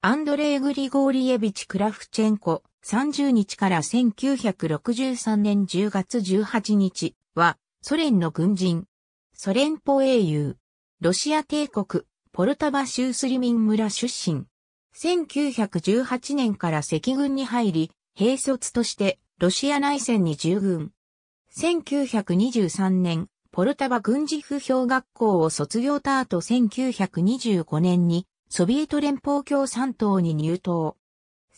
アンドレイ・グリゴーリエビチ・クラフチェンコ、30日から1963年10月18日は、ソ連の軍人、ソ連邦英雄、ロシア帝国、ポルタバ州スリミン村出身。1918年から赤軍に入り、兵卒としてロシア内戦に従軍。1923年、ポルタバ軍事不評学校を卒業た後1925年にソビエト連邦共産党に入党。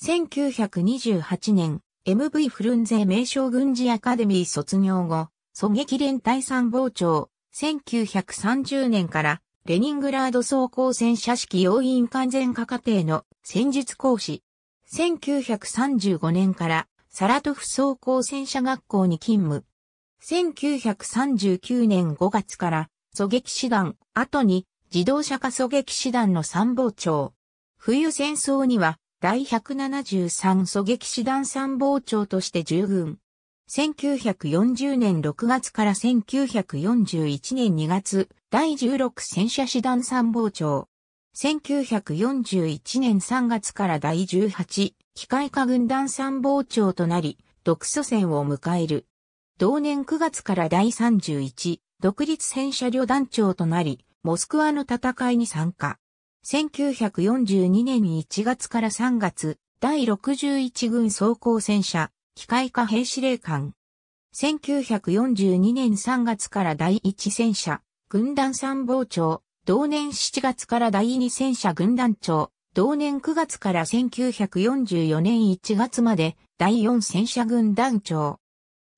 1928年、MV フルンゼ名称軍事アカデミー卒業後、狙撃連隊参謀長、1930年からレニングラード装甲戦車式要員完全化課程の戦術講師。1935年からサラトフ装甲戦車学校に勤務。1939年5月から狙撃師団、後に自動車化狙撃師団の参謀長。冬戦争には、第173狙撃師団参謀長として従軍。1940年6月から1941年2月、第16戦車師団参謀長。1941年3月から第18機械化軍団参謀長となり、独祖戦を迎える。同年9月から第31独立戦車旅団長となり、モスクワの戦いに参加。1942年1月から3月、第61軍装甲戦車、機械化兵司令官。1942年3月から第1戦車、軍団参謀長、同年7月から第2戦車軍団長、同年9月から1944年1月まで第4戦車軍団長。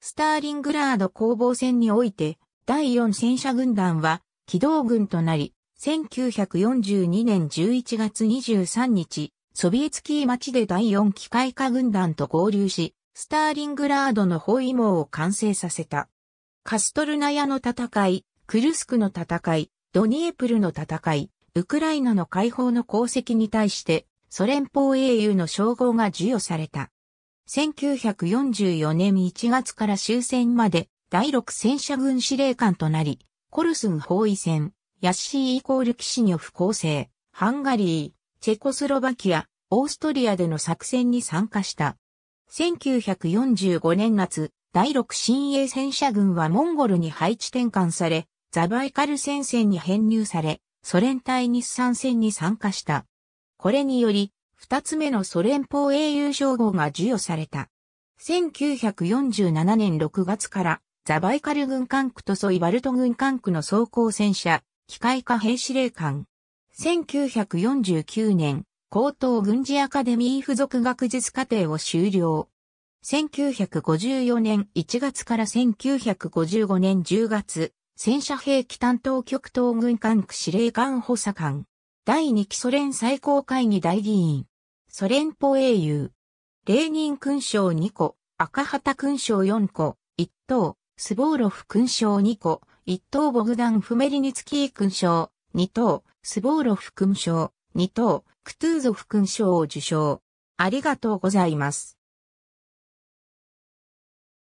スターリングラード攻防戦において、第4戦車軍団は機動軍となり、1942年11月23日、ソビエツキー町で第4機械化軍団と合流し、スターリングラードの包囲網を完成させた。カストルナヤの戦い、クルスクの戦い、ドニエプルの戦い、ウクライナの解放の功績に対して、ソ連邦英雄の称号が授与された。1944年1月から終戦まで第6戦車軍司令官となり、コルスン包囲戦、ヤッシーイコールキシニョフ構成、ハンガリー、チェコスロバキア、オーストリアでの作戦に参加した。1945年夏、第6新鋭戦車軍はモンゴルに配置転換され、ザバイカル戦線に編入され、ソ連対日産戦に参加した。これにより、二つ目のソ連邦英雄称号が授与された。1947年6月からザバイカル軍管区とソイバルト軍管区の装甲戦車、機械化兵司令官。1949年、高等軍事アカデミー附属学術課程を修了。1954年1月から1955年10月、戦車兵器担当局東軍管区司令官補佐官。第2期ソ連最高会議大議員。ソ連邦英雄。レーニン勲章2個、赤旗勲章4個、1等。スボーロフ勲章2個、1等ボグダン・フメリニツキー勲章、2等、スボーロフ勲章、2等、クトゥーゾフ勲章を受章。ありがとうございます。